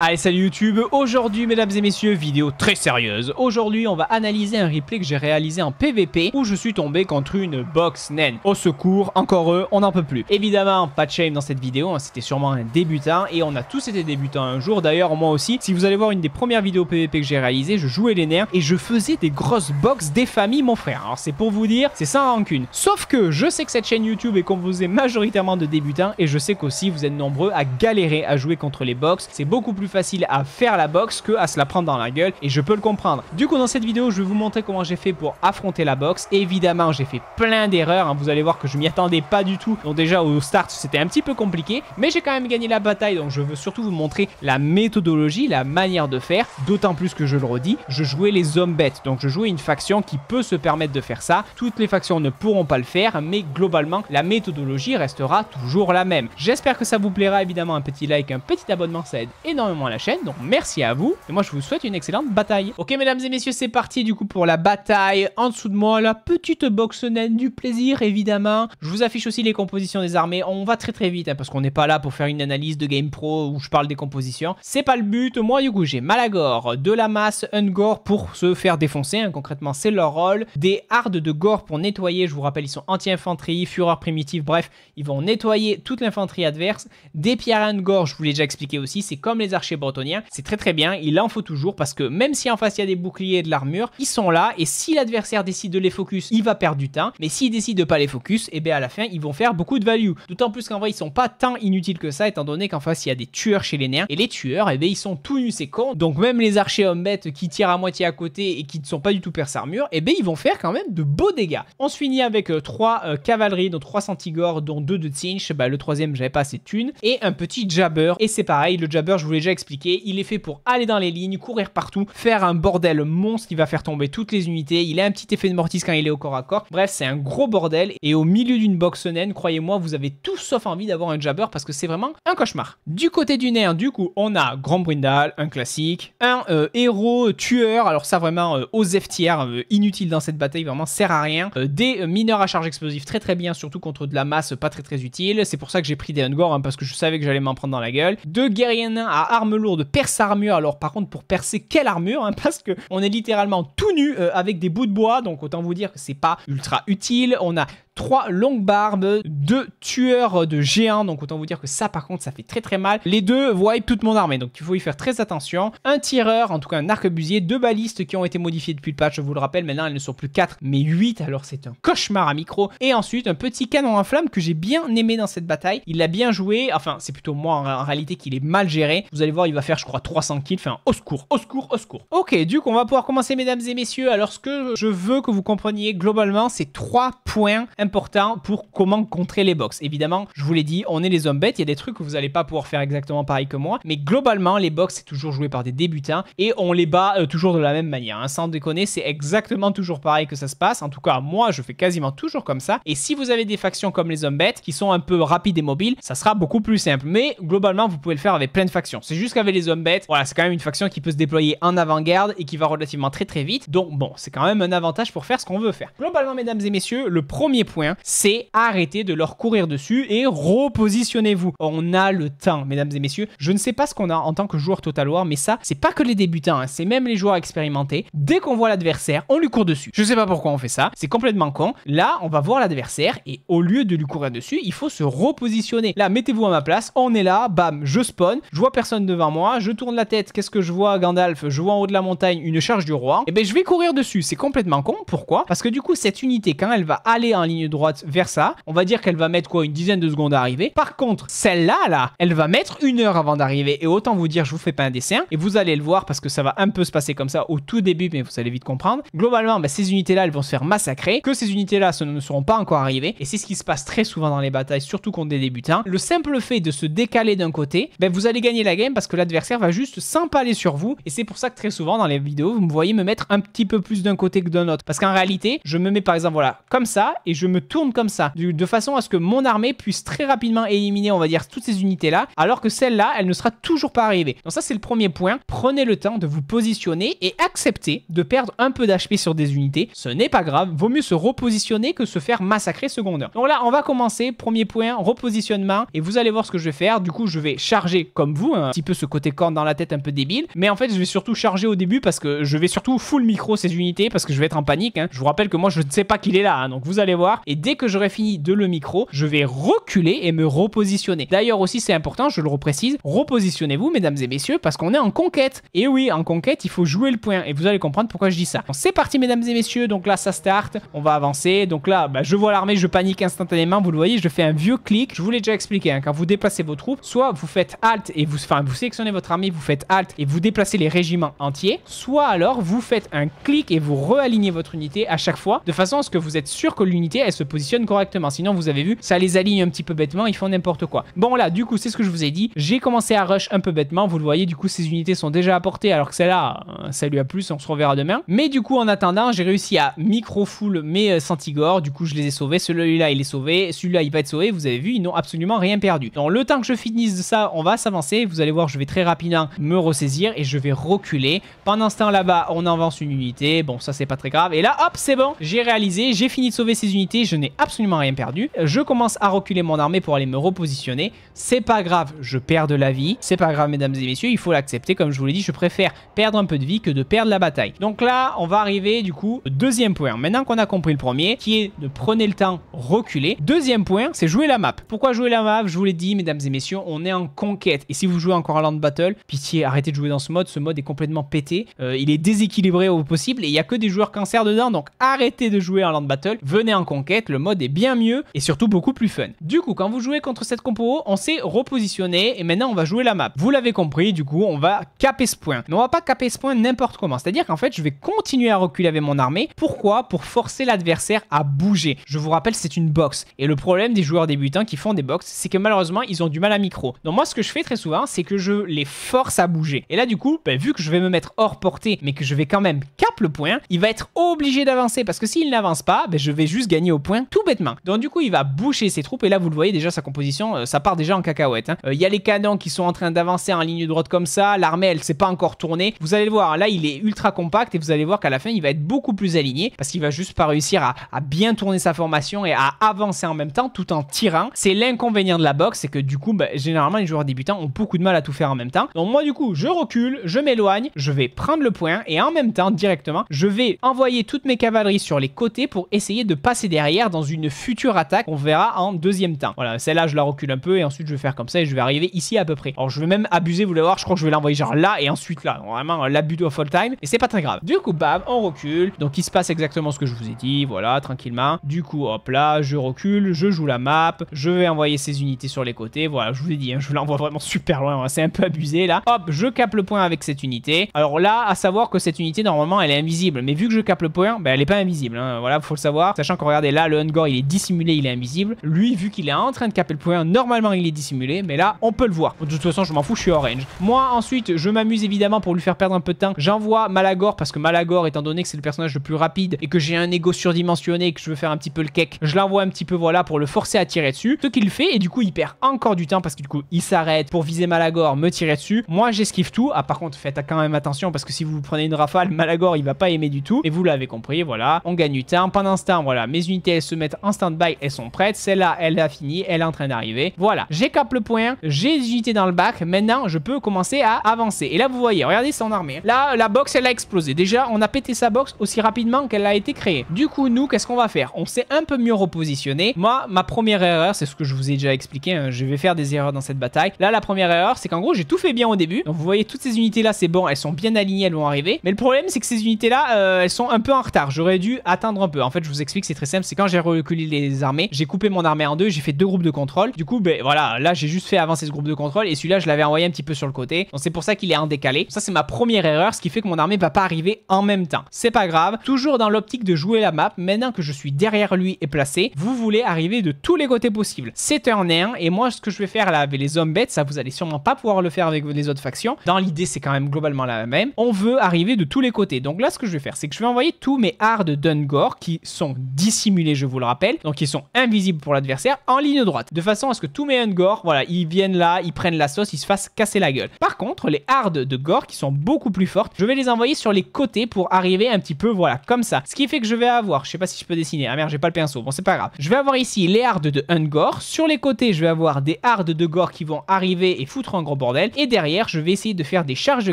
Allez salut YouTube, aujourd'hui mesdames et messieurs, vidéo très sérieuse. Aujourd'hui on va analyser un replay que j'ai réalisé en PVP où je suis tombé contre une box naine. Au secours, encore eux, on n'en peut plus. Évidemment, pas de shame dans cette vidéo, hein. c'était sûrement un débutant et on a tous été débutants un jour, d'ailleurs moi aussi. Si vous allez voir une des premières vidéos PVP que j'ai réalisé je jouais les nerfs et je faisais des grosses box des familles mon frère. Alors c'est pour vous dire, c'est sans rancune. Sauf que je sais que cette chaîne YouTube est composée majoritairement de débutants et je sais qu'aussi vous êtes nombreux à galérer à jouer contre les box. C'est beaucoup plus facile à faire la boxe que à se la prendre dans la gueule et je peux le comprendre. Du coup dans cette vidéo je vais vous montrer comment j'ai fait pour affronter la boxe. Évidemment j'ai fait plein d'erreurs, hein. vous allez voir que je m'y attendais pas du tout. Donc déjà au start c'était un petit peu compliqué mais j'ai quand même gagné la bataille donc je veux surtout vous montrer la méthodologie, la manière de faire. D'autant plus que je le redis, je jouais les hommes bêtes donc je jouais une faction qui peut se permettre de faire ça. Toutes les factions ne pourront pas le faire mais globalement la méthodologie restera toujours la même. J'espère que ça vous plaira évidemment un petit like, un petit abonnement ça aide énormément à la chaîne, donc merci à vous, et moi je vous souhaite une excellente bataille. Ok mesdames et messieurs, c'est parti du coup pour la bataille, en dessous de moi la petite box du plaisir évidemment, je vous affiche aussi les compositions des armées, on va très très vite hein, parce qu'on n'est pas là pour faire une analyse de game pro où je parle des compositions, c'est pas le but, moi du coup j'ai Malagor, de la masse, un gore pour se faire défoncer, hein. concrètement c'est leur rôle, des hardes de gore pour nettoyer, je vous rappelle ils sont anti-infanterie, fureur primitive, bref, ils vont nettoyer toute l'infanterie adverse, des pierres un gore, je vous l'ai déjà expliqué aussi, c'est comme les archers chez bretonien. C'est très très bien, il en faut toujours parce que même si en face il y a des boucliers et de l'armure, ils sont là et si l'adversaire décide de les focus, il va perdre du temps. Mais s'il décide de pas les focus, et eh bien à la fin ils vont faire beaucoup de value. D'autant plus qu'en vrai ils sont pas tant inutiles que ça étant donné qu'en face il y a des tueurs chez les nerfs. et les tueurs, et eh bien ils sont tout nus c'est con. Donc même les archers hommes bêtes qui tirent à moitié à côté et qui ne sont pas du tout perce armure, et eh bien ils vont faire quand même de beaux dégâts. On se finit avec 3 euh, euh, cavaleries, dont 3 centigores, dont 2 de Tinch. Bah, le troisième j'avais pas c'est une et un petit jabber. Et c'est pareil, le jabber je voulais déjà expliqué. Il est fait pour aller dans les lignes, courir partout, faire un bordel monstre qui va faire tomber toutes les unités. Il a un petit effet de mortise quand il est au corps à corps. Bref, c'est un gros bordel. Et au milieu d'une boxe naine, croyez-moi, vous avez tout sauf envie d'avoir un jabber parce que c'est vraiment un cauchemar. Du côté du nerf, du coup, on a Grand Brindal, un classique, un euh, héros tueur. Alors ça vraiment euh, aux FTR, euh, inutile dans cette bataille, vraiment sert à rien. des mineurs à charge explosive très très bien, surtout contre de la masse, pas très très utile. C'est pour ça que j'ai pris des Ungor hein, parce que je savais que j'allais m'en prendre dans la gueule. Deux guerriers à armes lourde, de perce armure. Alors par contre, pour percer quelle armure hein, Parce que on est littéralement tout nu euh, avec des bouts de bois, donc autant vous dire que c'est pas ultra utile. On a trois longues barbes, deux tueurs de géants, donc autant vous dire que ça par contre ça fait très très mal. Les deux voient toute mon armée, donc il faut y faire très attention. Un tireur, en tout cas un arquebusier, deux balistes qui ont été modifiées depuis le patch, je vous le rappelle, maintenant elles ne sont plus 4 mais 8, alors c'est un cauchemar à micro. Et ensuite un petit canon en flamme que j'ai bien aimé dans cette bataille, il l'a bien joué, enfin c'est plutôt moi en, réalité qu'il est mal géré. Vous allez voir, il va faire je crois 300 kills, enfin au secours, au secours, au secours. Ok, du coup on va pouvoir commencer mesdames et messieurs, alors ce que je veux que vous compreniez globalement c'est trois points important pour comment contrer les box. Évidemment, je vous l'ai dit, on est les hommes bêtes, il y a des trucs que vous n'allez pas pouvoir faire exactement pareil que moi, mais globalement, les box, c'est toujours joué par des débutants et on les bat euh, toujours de la même manière. Hein. Sans déconner, c'est exactement toujours pareil que ça se passe. En tout cas, moi, je fais quasiment toujours comme ça. Et si vous avez des factions comme les hommes bêtes, qui sont un peu rapides et mobiles, ça sera beaucoup plus simple. Mais globalement, vous pouvez le faire avec plein de factions. C'est juste qu'avec les hommes bêtes, voilà, c'est quand même une faction qui peut se déployer en avant-garde et qui va relativement très très vite. Donc bon, c'est quand même un avantage pour faire ce qu'on veut faire. Globalement, mesdames et messieurs, le premier point c'est arrêter de leur courir dessus et repositionnez-vous. On a le temps, mesdames et messieurs. Je ne sais pas ce qu'on a en tant que joueur Total War, mais ça, c'est pas que les débutants, hein, c'est même les joueurs expérimentés. Dès qu'on voit l'adversaire, on lui court dessus. Je sais pas pourquoi on fait ça, c'est complètement con. Là, on va voir l'adversaire et au lieu de lui courir dessus, il faut se repositionner. Là, mettez-vous à ma place, on est là, bam, je spawn, je vois personne devant moi, je tourne la tête, qu'est-ce que je vois Gandalf Je vois en haut de la montagne une charge du roi. Et eh ben je vais courir dessus, c'est complètement con. Pourquoi Parce que du coup, cette unité, quand elle va aller en ligne droite vers ça. On va dire qu'elle va mettre quoi Une dizaine de secondes à arriver. Par contre, celle-là, là, elle va mettre une heure avant d'arriver. Et autant vous dire, je vous fais pas un dessin. Et vous allez le voir parce que ça va un peu se passer comme ça au tout début, mais vous allez vite comprendre. Globalement, bah, ces unités-là, elles vont se faire massacrer. Que ces unités-là ne seront pas encore arrivées. Et c'est ce qui se passe très souvent dans les batailles, surtout contre des débutants. Le simple fait de se décaler d'un côté, bah, vous allez gagner la game parce que l'adversaire va juste s'empaler sur vous. Et c'est pour ça que très souvent dans les vidéos, vous me voyez me mettre un petit peu plus d'un côté que d'un autre. Parce qu'en réalité, je me mets par exemple voilà comme ça et je me tourne comme ça, de façon à ce que mon armée puisse très rapidement éliminer, on va dire, toutes ces unités-là, alors que celle-là, elle ne sera toujours pas arrivée. Donc ça, c'est le premier point. Prenez le temps de vous positionner et acceptez de perdre un peu d'HP sur des unités. Ce n'est pas grave, vaut mieux se repositionner que se faire massacrer secondaire. Donc là, on va commencer. Premier point, repositionnement. Et vous allez voir ce que je vais faire. Du coup, je vais charger comme vous, hein. un petit peu ce côté corne dans la tête un peu débile. Mais en fait, je vais surtout charger au début parce que je vais surtout full micro ces unités parce que je vais être en panique. Hein. Je vous rappelle que moi, je ne sais pas qu'il est là. Hein. Donc vous allez voir, et dès que j'aurai fini de le micro, je vais reculer et me repositionner. D'ailleurs aussi c'est important, je le reprécise, repositionnez-vous mesdames et messieurs parce qu'on est en conquête. Et oui, en conquête, il faut jouer le point et vous allez comprendre pourquoi je dis ça. C'est parti mesdames et messieurs, donc là ça start, on va avancer. Donc là, bah, je vois l'armée, je panique instantanément, vous le voyez, je fais un vieux clic. Je vous l'ai déjà expliqué, hein. quand vous déplacez vos troupes, soit vous faites halte et vous, sélectionnez votre armée, vous faites halte et vous déplacez les régiments entiers, soit alors vous faites un clic et vous réalignez votre unité à chaque fois de façon à ce que vous êtes sûr que l'unité elles se positionnent correctement. Sinon, vous avez vu, ça les aligne un petit peu bêtement, ils font n'importe quoi. Bon, là, du coup, c'est ce que je vous ai dit. J'ai commencé à rush un peu bêtement. Vous le voyez, du coup, ces unités sont déjà apportées, alors que celle-là, euh, ça lui a plus, on se reverra demain. Mais du coup, en attendant, j'ai réussi à micro-full mes euh, Santigore. Du coup, je les ai sauvés. Celui-là, il est sauvé. Celui-là, il va être sauvé. Vous avez vu, ils n'ont absolument rien perdu. Dans le temps que je finisse de ça, on va s'avancer. Vous allez voir, je vais très rapidement me ressaisir et je vais reculer. Pendant ce temps là-bas, on avance une unité. Bon, ça, c'est pas très grave. Et là, hop, c'est bon. J'ai réalisé, j'ai fini de sauver ces unités je n'ai absolument rien perdu. Je commence à reculer mon armée pour aller me repositionner. C'est pas grave, je perds de la vie. C'est pas grave, mesdames et messieurs, il faut l'accepter. Comme je vous l'ai dit, je préfère perdre un peu de vie que de perdre la bataille. Donc là, on va arriver du coup deuxième point. Maintenant qu'on a compris le premier, qui est de prenez le temps, reculer. Deuxième point, c'est jouer la map. Pourquoi jouer la map Je vous l'ai dit, mesdames et messieurs, on est en conquête. Et si vous jouez encore à Land Battle, pitié, arrêtez de jouer dans ce mode. Ce mode est complètement pété. Euh, il est déséquilibré au possible et il n'y a que des joueurs cancer dedans. Donc arrêtez de jouer en Land Battle. Venez en conquête le mode est bien mieux et surtout beaucoup plus fun. Du coup, quand vous jouez contre cette compo, on s'est repositionné et maintenant on va jouer la map. Vous l'avez compris, du coup, on va caper ce point. Mais on va pas caper ce point n'importe comment. C'est-à-dire qu'en fait, je vais continuer à reculer avec mon armée. Pourquoi Pour forcer l'adversaire à bouger. Je vous rappelle, c'est une box. Et le problème des joueurs débutants qui font des box, c'est que malheureusement, ils ont du mal à micro. Donc moi, ce que je fais très souvent, c'est que je les force à bouger. Et là, du coup, ben, vu que je vais me mettre hors portée, mais que je vais quand même cap le point, il va être obligé d'avancer parce que s'il n'avance pas, ben, je vais juste gagner au point tout bêtement. Donc du coup, il va boucher ses troupes et là, vous le voyez déjà, sa composition, euh, ça part déjà en cacahuète. Hein. Euh, il y a les canons qui sont en train d'avancer en ligne droite comme ça. L'armée, elle s'est pas encore tournée. Vous allez le voir, là, il est ultra compact et vous allez voir qu'à la fin, il va être beaucoup plus aligné parce qu'il va juste pas réussir à, bien tourner sa formation et à avancer en même temps tout en tirant. C'est l'inconvénient de la boxe, c'est que du coup, bah, généralement, les joueurs débutants ont beaucoup de mal à tout faire en même temps. Donc moi, du coup, je recule, je m'éloigne, je vais prendre le point et en même temps, directement, je vais envoyer toutes mes cavaleries sur les côtés pour essayer de passer derrière dans une future attaque on verra en deuxième temps. Voilà, celle-là, je la recule un peu et ensuite je vais faire comme ça et je vais arriver ici à peu près. Alors, je vais même abuser, vous le voir, je crois que je vais l'envoyer genre là et ensuite là. Vraiment, l'abus of all time. Et c'est pas très grave. Du coup, bam, on recule. Donc, il se passe exactement ce que je vous ai dit. Voilà, tranquillement. Du coup, hop là, je recule, je joue la map, je vais envoyer ces unités sur les côtés. Voilà, je vous ai dit, hein, je l'envoie vraiment super loin. Hein. c'est un peu abusé là. Hop, je capte le point avec cette unité. Alors là, à savoir que cette unité, normalement, elle est invisible. Mais vu que je capte le point, ben, elle est pas invisible. Hein. Voilà, faut le savoir. Sachant que regardez, là, Là, le Ungor, il est dissimulé, il est invisible. Lui, vu qu'il est en train de caper le point, normalement, il est dissimulé. Mais là, on peut le voir. De toute façon, je m'en fous, je suis orange. Moi, ensuite, je m'amuse évidemment pour lui faire perdre un peu de temps. J'envoie Malagor parce que Malagor, étant donné que c'est le personnage le plus rapide et que j'ai un ego surdimensionné et que je veux faire un petit peu le cake, je l'envoie un petit peu, voilà, pour le forcer à tirer dessus. Ce qu'il fait, et du coup, il perd encore du temps parce que du coup, il s'arrête pour viser Malagor, me tirer dessus. Moi, j'esquive tout. Ah, par contre, faites quand même attention parce que si vous prenez une rafale, Malagor, il va pas aimer du tout. Et vous l'avez compris, voilà. On gagne du temps. Pendant ce voilà, mes elles se mettent en stand-by, elles sont prêtes. Celle-là, elle a fini, elle est en train d'arriver. Voilà, j'ai cap le point, j'ai les unités dans le bac. Maintenant, je peux commencer à avancer. Et là, vous voyez, regardez son armée. Là, la box, elle a explosé. Déjà, on a pété sa box aussi rapidement qu'elle a été créée. Du coup, nous, qu'est-ce qu'on va faire On s'est un peu mieux repositionné. Moi, ma première erreur, c'est ce que je vous ai déjà expliqué. Hein, je vais faire des erreurs dans cette bataille. Là, la première erreur, c'est qu'en gros, j'ai tout fait bien au début. Donc, vous voyez, toutes ces unités-là, c'est bon, elles sont bien alignées, elles vont arriver. Mais le problème, c'est que ces unités-là, euh, elles sont un peu en retard. J'aurais dû attendre un peu. En fait, je vous explique, c'est très simple c'est quand j'ai reculé les armées, j'ai coupé mon armée en deux, j'ai fait deux groupes de contrôle. Du coup, ben voilà, là j'ai juste fait avancer ce groupe de contrôle et celui-là je l'avais envoyé un petit peu sur le côté. Donc c'est pour ça qu'il est en décalé. Ça c'est ma première erreur, ce qui fait que mon armée va pas arriver en même temps. C'est pas grave, toujours dans l'optique de jouer la map, maintenant que je suis derrière lui et placé, vous voulez arriver de tous les côtés possibles. C'est un 1 et moi ce que je vais faire là avec les hommes bêtes, ça vous allez sûrement pas pouvoir le faire avec les autres factions. Dans l'idée c'est quand même globalement la même. On veut arriver de tous les côtés. Donc là ce que je vais faire c'est que je vais envoyer tous mes hards Dungor qui sont dissimulés je vous le rappelle. Donc ils sont invisibles pour l'adversaire en ligne droite. De façon à ce que tous mes Ungor, voilà, ils viennent là, ils prennent la sauce, ils se fassent casser la gueule. Par contre, les hards de Gore qui sont beaucoup plus fortes, je vais les envoyer sur les côtés pour arriver un petit peu, voilà, comme ça. Ce qui fait que je vais avoir, je sais pas si je peux dessiner, ah merde, j'ai pas le pinceau, bon c'est pas grave. Je vais avoir ici les hards de gore Sur les côtés, je vais avoir des hards de Gore qui vont arriver et foutre un gros bordel. Et derrière, je vais essayer de faire des charges de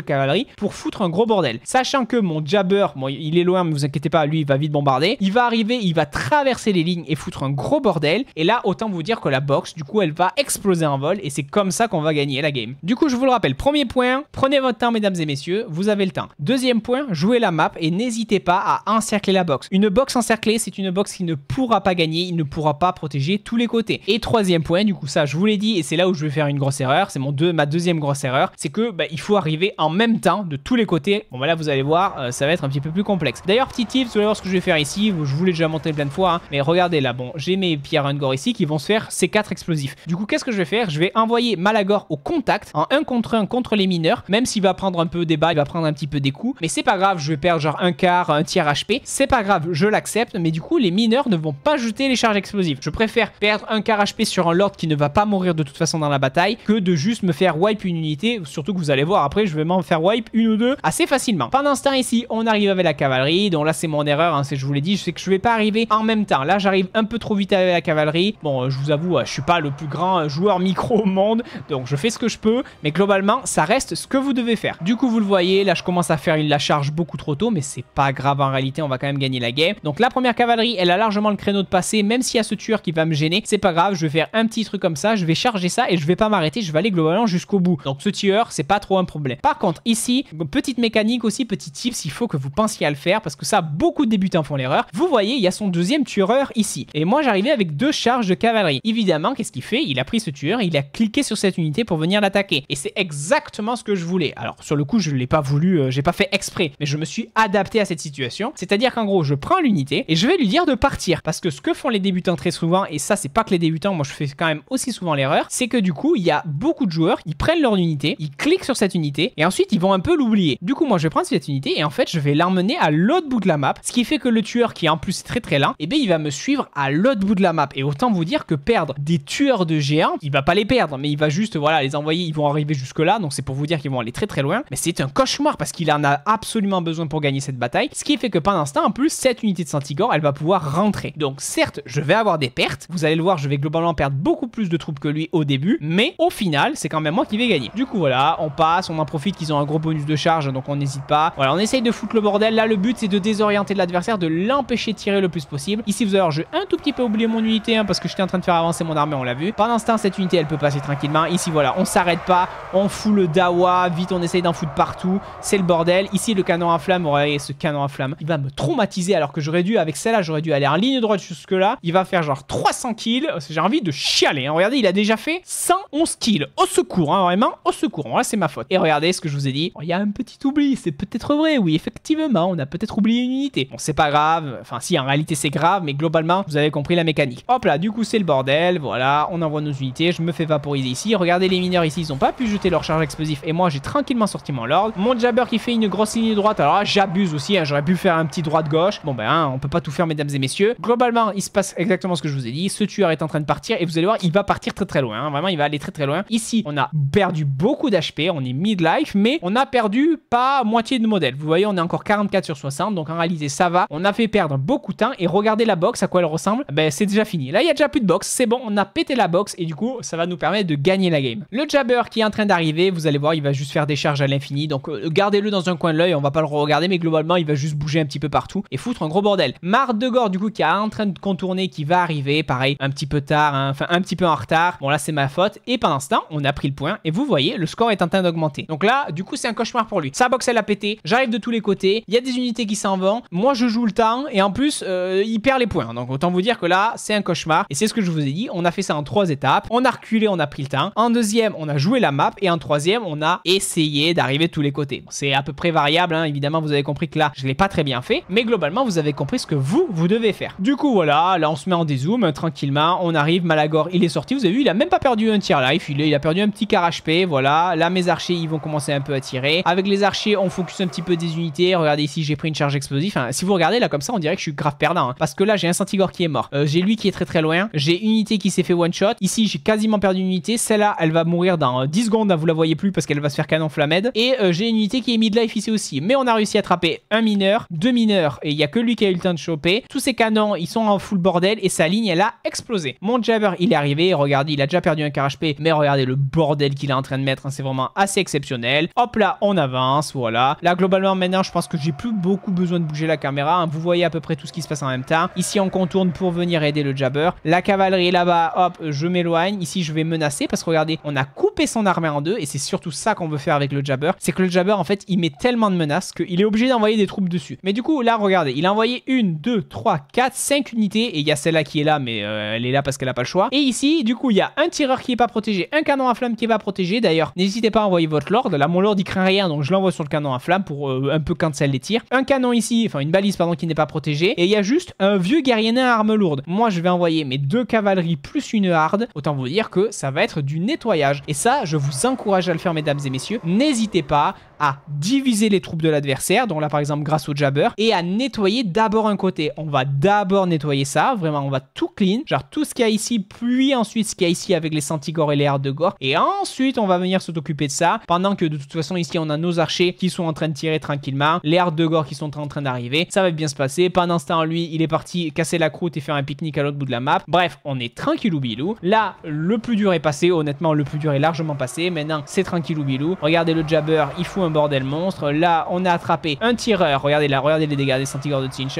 cavalerie pour foutre un gros bordel. Sachant que mon jabber, bon, il est loin, mais vous inquiétez pas, lui, il va vite bombarder. Il va arriver, il va traverser traverser les lignes et foutre un gros bordel. Et là, autant vous dire que la box, du coup, elle va exploser en vol et c'est comme ça qu'on va gagner la game. Du coup, je vous le rappelle, premier point, prenez votre temps, mesdames et messieurs, vous avez le temps. Deuxième point, jouez la map et n'hésitez pas à encercler la box. Une box encerclée, c'est une box qui ne pourra pas gagner, il ne pourra pas protéger tous les côtés. Et troisième point, du coup, ça, je vous l'ai dit et c'est là où je vais faire une grosse erreur, c'est mon deux, ma deuxième grosse erreur, c'est que bah, il faut arriver en même temps de tous les côtés. Bon, bah là, vous allez voir, euh, ça va être un petit peu plus complexe. D'ailleurs, petit tip, vous allez voir ce que je vais faire ici, je vous l'ai déjà monté plein de fois, mais regardez là, bon, j'ai mes pierres Ungor ici qui vont se faire ces quatre explosifs. Du coup, qu'est-ce que je vais faire Je vais envoyer Malagor au contact en 1 contre 1 contre les mineurs, même s'il va prendre un peu des il va prendre un petit peu des coups. Mais c'est pas grave, je vais perdre genre un quart, un tiers HP. C'est pas grave, je l'accepte. Mais du coup, les mineurs ne vont pas jeter les charges explosives. Je préfère perdre un quart HP sur un lord qui ne va pas mourir de toute façon dans la bataille que de juste me faire wipe une unité. Surtout que vous allez voir, après, je vais m'en faire wipe une ou deux assez facilement. Pendant ce temps ici, on arrive avec la cavalerie. Donc là, c'est mon erreur. Hein, c'est je vous l'ai dit, je sais que je vais pas arriver en même temps. Là, j'arrive un peu trop vite avec la cavalerie. Bon, euh, je vous avoue, euh, je suis pas le plus grand euh, joueur micro au monde, donc je fais ce que je peux. Mais globalement, ça reste ce que vous devez faire. Du coup, vous le voyez, là, je commence à faire la charge beaucoup trop tôt, mais c'est pas grave en réalité, on va quand même gagner la game. Donc la première cavalerie, elle a largement le créneau de passer, même s'il y a ce tueur qui va me gêner, c'est pas grave, je vais faire un petit truc comme ça, je vais charger ça et je vais pas m'arrêter, je vais aller globalement jusqu'au bout. Donc ce tueur, c'est pas trop un problème. Par contre, ici, petite mécanique aussi, petit tips, il faut que vous pensiez à le faire parce que ça, beaucoup de débutants font l'erreur. Vous voyez, il y a son deuxième tueur ici. Et moi j'arrivais avec deux charges de cavalerie. Évidemment, qu'est-ce qu'il fait Il a pris ce tueur, il a cliqué sur cette unité pour venir l'attaquer. Et c'est exactement ce que je voulais. Alors sur le coup, je ne l'ai pas voulu, euh, j'ai pas fait exprès, mais je me suis adapté à cette situation. C'est-à-dire qu'en gros, je prends l'unité et je vais lui dire de partir. Parce que ce que font les débutants très souvent, et ça c'est pas que les débutants, moi je fais quand même aussi souvent l'erreur, c'est que du coup, il y a beaucoup de joueurs, ils prennent leur unité, ils cliquent sur cette unité, et ensuite ils vont un peu l'oublier. Du coup, moi je vais prendre cette unité et en fait, je vais l'emmener à l'autre bout de la map, ce qui fait que le tueur qui en plus très très lent, eh il va me suivre à l'autre bout de la map. Et autant vous dire que perdre des tueurs de géants, il va pas les perdre, mais il va juste voilà les envoyer, ils vont arriver jusque là, donc c'est pour vous dire qu'ils vont aller très très loin. Mais c'est un cauchemar parce qu'il en a absolument besoin pour gagner cette bataille. Ce qui fait que pendant ce temps, en plus, cette unité de Santigor, elle va pouvoir rentrer. Donc certes, je vais avoir des pertes. Vous allez le voir, je vais globalement perdre beaucoup plus de troupes que lui au début, mais au final, c'est quand même moi qui vais gagner. Du coup voilà, on passe, on en profite qu'ils ont un gros bonus de charge, donc on n'hésite pas. Voilà, on essaye de foutre le bordel. Là, le but c'est de désorienter l'adversaire, de l'empêcher de tirer le plus possible. Ici, vous avez voir, un tout petit peu oublié mon unité hein, parce que j'étais en train de faire avancer mon armée, on l'a vu. Pendant ce temps, cette unité, elle peut passer tranquillement. Ici, voilà, on s'arrête pas, on fout le dawa, vite, on essaye d'en foutre partout. C'est le bordel. Ici, le canon à flamme, regardez ce canon à flamme, il va me traumatiser alors que j'aurais dû, avec celle-là, j'aurais dû aller en ligne droite jusque-là. Il va faire genre 300 kills. J'ai envie de chialer. Hein. Regardez, il a déjà fait 111 kills. Au secours, hein, vraiment, au secours. c'est ma faute. Et regardez ce que je vous ai dit. Oh, il y a un petit oubli, c'est peut-être vrai. Oui, effectivement, on a peut-être oublié une unité. Bon, c'est pas grave. Enfin, si, en réalité, c'est grave mais globalement, vous avez compris la mécanique. Hop là, du coup, c'est le bordel, voilà, on envoie nos unités, je me fais vaporiser ici. Regardez les mineurs ici, ils ont pas pu jeter leur charge explosif, et moi, j'ai tranquillement sorti mon lord. Mon jabber qui fait une grosse ligne droite, alors j'abuse aussi, hein, j'aurais pu faire un petit droit de gauche Bon ben, hein, on peut pas tout faire, mesdames et messieurs. Globalement, il se passe exactement ce que je vous ai dit, ce tueur est en train de partir, et vous allez voir, il va partir très très loin, hein. vraiment, il va aller très très loin. Ici, on a perdu beaucoup d'HP, on est mid-life. mais on a perdu pas moitié de modèle. Vous voyez, on est encore 44 sur 60, donc en réalité, ça va. On a fait perdre beaucoup de temps, et regardez la box, à quoi elle ressemble, ben c'est déjà fini. Là, il y a déjà plus de box, c'est bon, on a pété la box et du coup, ça va nous permettre de gagner la game. Le jabber qui est en train d'arriver, vous allez voir, il va juste faire des charges à l'infini, donc euh, gardez-le dans un coin de l'œil, on va pas le regarder, mais globalement, il va juste bouger un petit peu partout et foutre un gros bordel. Mar de Gore, du coup, qui est en train de contourner, qui va arriver, pareil, un petit peu tard, hein, enfin un petit peu en retard. Bon, là, c'est ma faute. Et pendant ce temps, on a pris le point et vous voyez, le score est en train d'augmenter. Donc là, du coup, c'est un cauchemar pour lui. Sa box, elle a pété, j'arrive de tous les côtés, il y a des unités qui s'en moi, je joue le temps et en plus, euh, il les points. Donc autant vous dire que là, c'est un cauchemar. Et c'est ce que je vous ai dit. On a fait ça en trois étapes. On a reculé, on a pris le temps. En deuxième, on a joué la map. Et en troisième, on a essayé d'arriver tous les côtés. C'est à peu près variable. Hein. Évidemment, vous avez compris que là, je l'ai pas très bien fait. Mais globalement, vous avez compris ce que vous, vous devez faire. Du coup, voilà. Là, on se met en dézoom euh, tranquillement. On arrive. Malagor, il est sorti. Vous avez vu, il a même pas perdu un tier life. Il, il a perdu un petit car HP. Voilà. Là, mes archers, ils vont commencer un peu à tirer. Avec les archers, on focus un petit peu des unités. Regardez ici, j'ai pris une charge explosive. si vous regardez là comme ça, on dirait que je suis grave perdant. Hein. parce que parce que là j'ai un Santigor qui est mort. Euh, j'ai lui qui est très très loin. J'ai une unité qui s'est fait one shot. Ici j'ai quasiment perdu une unité. Celle-là elle va mourir dans 10 euh, secondes. Hein, vous la voyez plus parce qu'elle va se faire canon flamède. Et euh, j'ai une unité qui est mid-life ici aussi. Mais on a réussi à attraper un mineur, deux mineurs et il y a que lui qui a eu le temps de choper. Tous ces canons ils sont en full bordel et sa ligne elle a explosé. Mon jabber il est arrivé. Regardez il a déjà perdu un car HP. Mais regardez le bordel qu'il est en train de mettre. Hein, c'est vraiment assez exceptionnel. Hop là on avance. Voilà. Là globalement maintenant je pense que j'ai plus beaucoup besoin de bouger la caméra. Hein. Vous voyez à peu près tout ce qui se passe en même temps. Ici, on contourne pour venir aider le jabber. La cavalerie là-bas, hop, je m'éloigne. Ici, je vais menacer parce que regardez, on a coupé son armée en deux et c'est surtout ça qu'on veut faire avec le jabber. C'est que le jabber, en fait, il met tellement de menaces qu'il est obligé d'envoyer des troupes dessus. Mais du coup, là, regardez, il a envoyé une, deux, trois, quatre, cinq unités et il y a celle-là qui est là, mais euh, elle est là parce qu'elle a pas le choix. Et ici, du coup, il y a un tireur qui est pas protégé, un canon à flamme qui est pas protégé. D'ailleurs, n'hésitez pas à envoyer votre lord. Là, mon lord, il craint rien, donc je l'envoie sur le canon à flamme pour euh, un peu cancel les tirs. Un canon ici, enfin une balise, pardon, qui n'est pas protégée. Et il y a juste un vieux guerrier à arme lourde. Moi, je vais envoyer mes deux cavaleries plus une harde. Autant vous dire que ça va être du nettoyage. Et ça, je vous encourage à le faire, mesdames et messieurs. N'hésitez pas à diviser les troupes de l'adversaire, donc là par exemple grâce au jabber, et à nettoyer d'abord un côté. On va d'abord nettoyer ça, vraiment on va tout clean, genre tout ce qu'il y a ici, puis ensuite ce qu'il y a ici avec les centigores et les hardes de gore, et ensuite on va venir s'occuper de ça, pendant que de toute façon ici on a nos archers qui sont en train de tirer tranquillement, les hardes de gore qui sont en train d'arriver, ça va bien se passer, pendant ce temps lui il est parti casser la croûte et faire un pique-nique à l'autre bout de la map. Bref, on est tranquillou bilou. Là, le plus dur est passé. Honnêtement, le plus dur est largement passé. Maintenant, c'est tranquillou bilou. Regardez le jabber, il fout un bordel monstre. Là, on a attrapé un tireur. Regardez là, regardez les dégâts des centigrades de Tinch.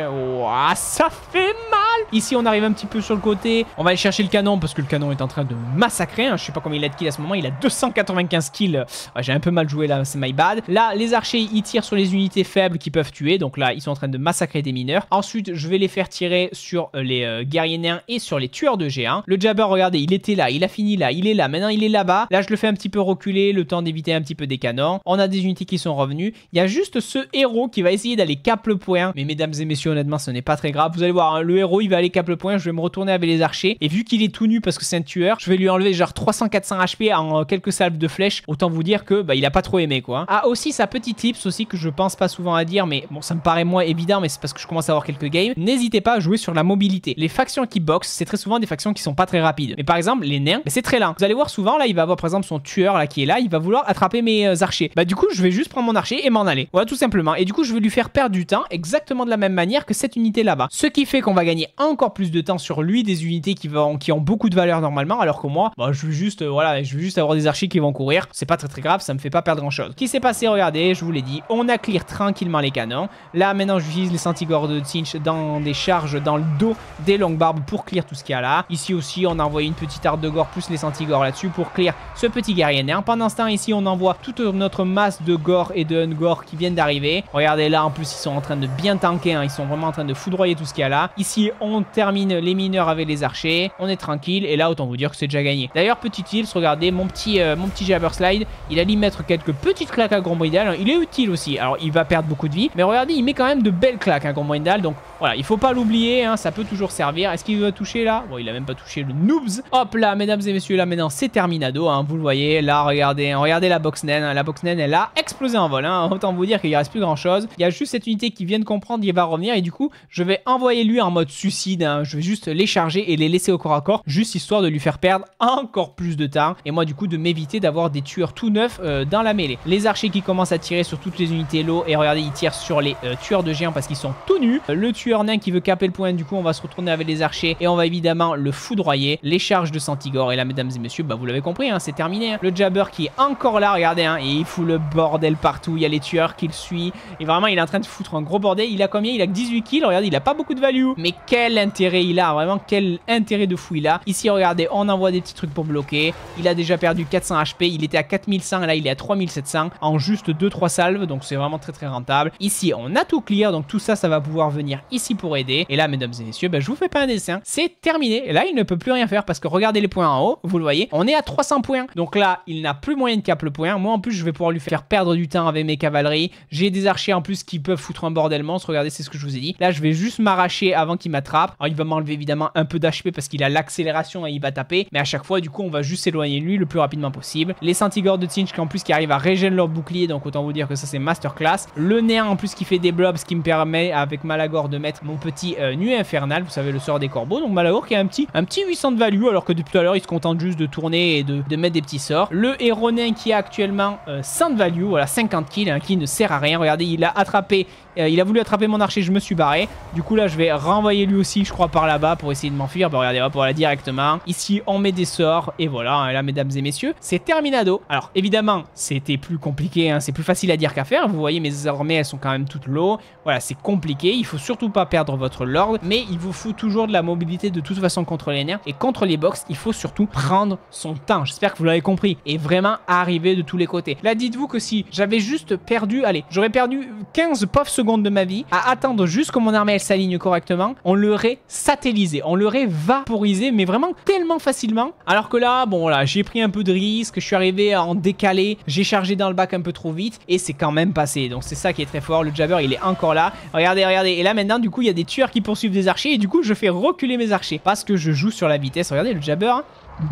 ça fait mal Ici, on arrive un petit peu sur le côté. On va aller chercher le canon parce que le canon est en train de massacrer. Hein. Je sais pas combien il a de kills à ce moment. Il a 295 kills. J'ai un peu mal joué là, c'est my bad. Là, les archers, ils tirent sur les unités faibles qui peuvent tuer. Donc là, ils sont en train de massacrer des mineurs. Ensuite, je vais les faire tirer sur euh, les euh, guerriers et sur les tueurs de géants, Le jabber, regardez, il était là, il a fini là, il est là. Maintenant, il est là-bas. Là, je le fais un petit peu reculer, le temps d'éviter un petit peu des canons. On a des unités qui sont revenues. Il y a juste ce héros qui va essayer d'aller cap le point. Mais mesdames et messieurs, honnêtement, ce n'est pas très grave. Vous allez voir, hein, le héros, il va les aller cap le point, je vais me retourner avec les archers. Et vu qu'il est tout nu parce que c'est un tueur, je vais lui enlever genre 300-400 HP en euh, quelques salves de flèches. Autant vous dire que bah, il a pas trop aimé quoi. Ah aussi sa petite tips aussi que je pense pas souvent à dire, mais bon ça me paraît moins évident, mais c'est parce que je commence à avoir quelques games. N'hésitez pas à jouer sur la mobilité. Les factions qui boxent, c'est très souvent des factions qui sont pas très rapides. Mais par exemple les nains, c'est très lent. Vous allez voir souvent là, il va avoir par exemple son tueur là qui est là, il va vouloir attraper mes euh, archers. Bah du coup je vais juste prendre mon archer et m'en aller. Voilà tout simplement. Et du coup je vais lui faire perdre du temps exactement de la même manière que cette unité là-bas. Ce qui fait qu'on va gagner un encore plus de temps sur lui, des unités qui, vont, qui ont beaucoup de valeur normalement, alors que moi, bah, je veux juste, euh, voilà, je veux juste avoir des archers qui vont courir. C'est pas très très grave, ça me fait pas perdre grand chose. Qui s'est passé Regardez, je vous l'ai dit, on a clear tranquillement les canons. Là, maintenant, j'utilise les sentigores de Tinch dans des charges dans le dos des longues barbes pour clear tout ce qu'il y a là. Ici aussi, on a envoyé une petite art de gore plus les sentigores là-dessus pour clear ce petit guerrier nain. Pendant ce temps, ici, on envoie toute notre masse de gore et de gore qui viennent d'arriver. Regardez là, en plus, ils sont en train de bien tanker, hein. ils sont vraiment en train de foudroyer tout ce qu'il y a là. Ici, on on termine les mineurs avec les archers, on est tranquille, et là, autant vous dire que c'est déjà gagné. D'ailleurs, petit tips, regardez, mon petit, euh, mon petit jabber slide, il allait mettre quelques petites claques à Moindal. Hein. il est utile aussi, alors il va perdre beaucoup de vie, mais regardez, il met quand même de belles claques à Grand donc voilà, il faut pas l'oublier, hein, ça peut toujours servir. Est-ce qu'il va toucher là Bon, il a même pas touché le noobs. Hop là, mesdames et messieurs, là maintenant c'est terminado, hein, vous le voyez. Là, regardez, hein, regardez la box naine. la box naine, elle a explosé en vol. Autant vous dire qu'il reste plus grand chose. Il y a juste cette unité qui vient de comprendre, il va revenir et du coup, je vais envoyer lui en mode suicide. Je vais juste les charger et les laisser au corps à corps, juste histoire de lui faire perdre encore plus de temps. Et moi, du coup, de m'éviter d'avoir des tueurs tout neufs euh, dans la mêlée. Les archers qui commencent à tirer sur toutes les unités low et regardez, ils tirent sur les euh, tueurs de géants parce qu'ils sont tout nus. Euh, le tueur nain qui veut caper le point. Du coup, on va se retourner avec les archers et on va évidemment le foudroyer. Les charges de Santigore. Et là, mesdames et messieurs, bah, vous l'avez compris, hein, c'est terminé. Hein. Le jabber qui est encore là, regardez, hein, il fout le bordel partout. Il y a les tueurs qui le suivent. Et vraiment, il est en train de foutre un gros bordel. Il a combien Il a que 18 kills. Regardez, il a pas beaucoup de value. Mais quel intérêt il a. Vraiment, quel intérêt de fou il a. Ici, regardez, on envoie des petits trucs pour bloquer. Il a déjà perdu 400 HP. Il était à 4100. Là, il est à 3700 en juste 2-3 salves. Donc, c'est vraiment très, très rentable. Ici, on a tout clear. Donc, tout ça, ça va pouvoir venir ici pour aider. Et là, mesdames et messieurs, bah, je vous fais pas un dessin. C'est terminé. Et là, il ne peut plus rien faire parce que regardez les points en haut. Vous le voyez, on est à 300 points. Donc là, il n'a plus moyen de cap le point. Moi, en plus, je vais pouvoir lui faire perdre du temps avec mes cavaleries. J'ai des archers en plus qui peuvent foutre un bordel monstre. Regardez, c'est ce que je vous ai dit. Là, je vais juste m'arracher avant qu'il m'attrape. Alors, il va m'enlever évidemment un peu d'HP parce qu'il a l'accélération et il va taper. Mais à chaque fois, du coup, on va juste s'éloigner de lui le plus rapidement possible. Les Saint-Igor de Tinch qui en plus qui arrivent à régénérer leur bouclier. Donc autant vous dire que ça, c'est masterclass. Le nerf, en plus qui fait des blobs, ce qui me permet avec Malagor de mon petit euh, nu infernal, infernale, vous savez, le sort des corbeaux. Donc Malahour qui a un petit, un petit 800 de value, alors que depuis tout à l'heure, il se contente juste de tourner et de, mettre des petits sorts. Le Héronin qui a actuellement 100 euh, de value, voilà, 50 kills, hein, qui ne sert à rien. Regardez, il a attrapé euh, il a voulu attraper mon archer, je me suis barré. Du coup, là, je vais renvoyer lui aussi, je crois, par là-bas pour essayer de m'enfuir. Bah, regardez, pour voilà, directement. Ici, on met des sorts. Et voilà, hein, là, mesdames et messieurs, c'est terminado. Alors, évidemment, c'était plus compliqué. Hein, c'est plus facile à dire qu'à faire. Vous voyez, mes armées, elles sont quand même toutes low. Voilà, c'est compliqué. Il faut surtout pas perdre votre lord. Mais il vous faut toujours de la mobilité de toute façon contre les nerfs. Et contre les box, il faut surtout prendre son temps. J'espère que vous l'avez compris. Et vraiment arriver de tous les côtés. Là, dites-vous que si j'avais juste perdu, allez, j'aurais perdu 15 pofs secondes de ma vie à attendre juste que mon armée elle s'aligne correctement. On l'aurait satellisé, on l'aurait vaporisé, mais vraiment tellement facilement. Alors que là, bon voilà, j'ai pris un peu de risque, je suis arrivé à en décaler, j'ai chargé dans le bac un peu trop vite et c'est quand même passé. Donc c'est ça qui est très fort, le jabber il est encore là. Regardez, regardez. Et là maintenant, du coup, il y a des tueurs qui poursuivent des archers et du coup, je fais reculer mes archers parce que je joue sur la vitesse. Regardez le jabber. Hein.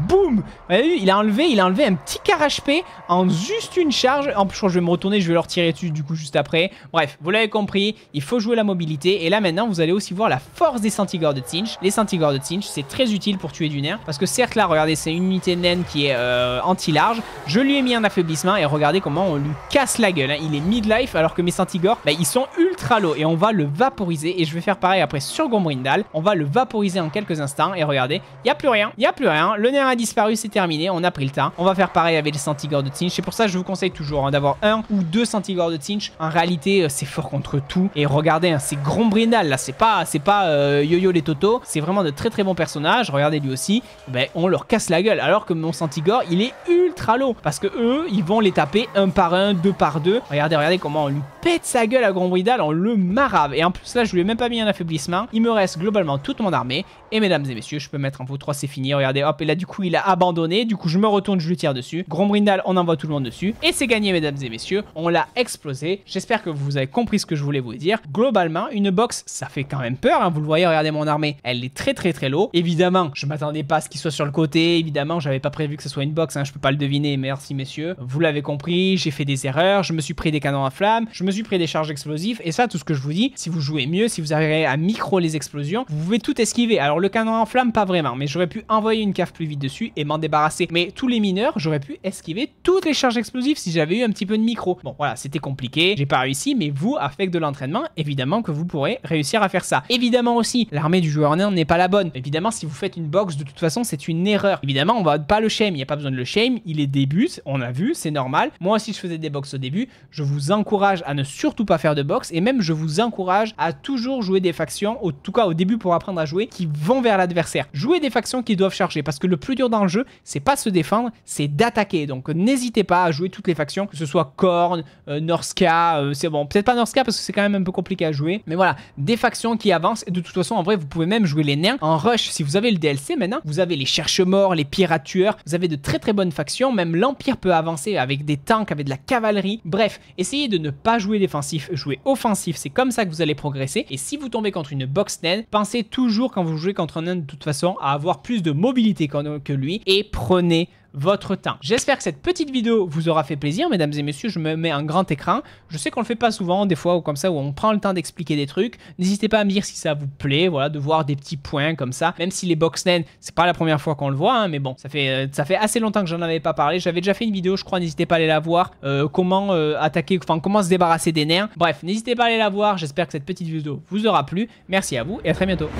Boum Il a enlevé, il a enlevé un petit car HP en juste une charge. En plus, je vais me retourner, je vais leur tirer dessus du coup juste après. Bref, vous l'avez compris, il faut jouer la mobilité. Et là maintenant, vous allez aussi voir la force des centigores de Tinch. Les centigores de Tinch, c'est très utile pour tuer du nerf. Parce que certes là, regardez, c'est une unité naine qui est euh, anti-large. Je lui ai mis un affaiblissement et regardez comment on lui casse la gueule. Hein. Il est mid-life alors que mes centigores, bah, ils sont ultra low. Et on va le vaporiser. Et je vais faire pareil après sur Gombrindal. On va le vaporiser en quelques instants. Et regardez, il n'y a plus rien. Il n'y a plus rien. Le a disparu, c'est terminé, on a pris le temps. On va faire pareil avec les centigores de Tinch. C'est pour ça je vous conseille toujours hein, d'avoir un ou deux centigores de Tinch. En réalité, euh, c'est fort contre tout. Et regardez, hein, c'est Grombrindal, là, c'est pas, c'est pas euh, Yo-Yo les Toto. C'est vraiment de très très bons personnages. Regardez lui aussi. Ben, on leur casse la gueule. Alors que mon centigore, il est ultra low. Parce que eux, ils vont les taper un par un, deux par deux. Regardez, regardez comment on lui pète sa gueule à Grombrindal, On le marave. Et en plus, là, je lui ai même pas mis un affaiblissement. Il me reste globalement toute mon armée. Et mesdames et messieurs, je peux mettre un pot 3, c'est fini. Regardez, hop, et là, du du coup il a abandonné, du coup je me retourne, je lui tire dessus. Grombrindal, on envoie tout le monde dessus. Et c'est gagné mesdames et messieurs, on l'a explosé. J'espère que vous avez compris ce que je voulais vous dire. Globalement, une box, ça fait quand même peur, hein. vous le voyez, regardez mon armée, elle est très très très low. Évidemment, je m'attendais pas à ce qu'il soit sur le côté, évidemment, j'avais pas prévu que ce soit une box, hein. je peux pas le deviner, merci messieurs. Vous l'avez compris, j'ai fait des erreurs, je me suis pris des canons à flammes, je me suis pris des charges explosives, et ça, tout ce que je vous dis, si vous jouez mieux, si vous arrivez à micro les explosions, vous pouvez tout esquiver. Alors le canon en flamme, pas vraiment, mais j'aurais pu envoyer une cave plus vite dessus et m'en débarrasser. Mais tous les mineurs, j'aurais pu esquiver toutes les charges explosives si j'avais eu un petit peu de micro. Bon voilà, c'était compliqué, j'ai pas réussi, mais vous, avec de l'entraînement, évidemment que vous pourrez réussir à faire ça. Évidemment aussi, l'armée du joueur nain n'est pas la bonne. Évidemment, si vous faites une box, de toute façon, c'est une erreur. Évidemment, on va pas le shame, il n'y a pas besoin de le shame, il est début, on a vu, c'est normal. Moi si je faisais des box au début, je vous encourage à ne surtout pas faire de box et même je vous encourage à toujours jouer des factions, en tout cas au début pour apprendre à jouer, qui vont vers l'adversaire. Jouer des factions qui doivent charger parce que le plus dur dans le jeu, c'est pas se défendre, c'est d'attaquer. Donc n'hésitez pas à jouer toutes les factions, que ce soit Korn, euh, Norsca, euh, c'est bon, peut-être pas Norska parce que c'est quand même un peu compliqué à jouer. Mais voilà, des factions qui avancent. de toute façon, en vrai, vous pouvez même jouer les nains. En rush, si vous avez le DLC maintenant, vous avez les cherche-morts, les pirates tueurs, vous avez de très très bonnes factions. Même l'Empire peut avancer avec des tanks, avec de la cavalerie. Bref, essayez de ne pas jouer défensif, jouez offensif. C'est comme ça que vous allez progresser. Et si vous tombez contre une box naine, pensez toujours quand vous jouez contre un nain de toute façon à avoir plus de mobilité que lui et prenez votre temps. J'espère que cette petite vidéo vous aura fait plaisir, mesdames et messieurs. Je me mets un grand écran. Je sais qu'on le fait pas souvent, des fois, ou comme ça, où on prend le temps d'expliquer des trucs. N'hésitez pas à me dire si ça vous plaît, voilà, de voir des petits points comme ça. Même si les box c'est pas la première fois qu'on le voit, hein, mais bon, ça fait, euh, ça fait assez longtemps que j'en avais pas parlé. J'avais déjà fait une vidéo, je crois, n'hésitez pas à aller la voir. Euh, comment euh, attaquer, enfin, comment se débarrasser des nerfs. Bref, n'hésitez pas à aller la voir. J'espère que cette petite vidéo vous aura plu. Merci à vous et à très bientôt.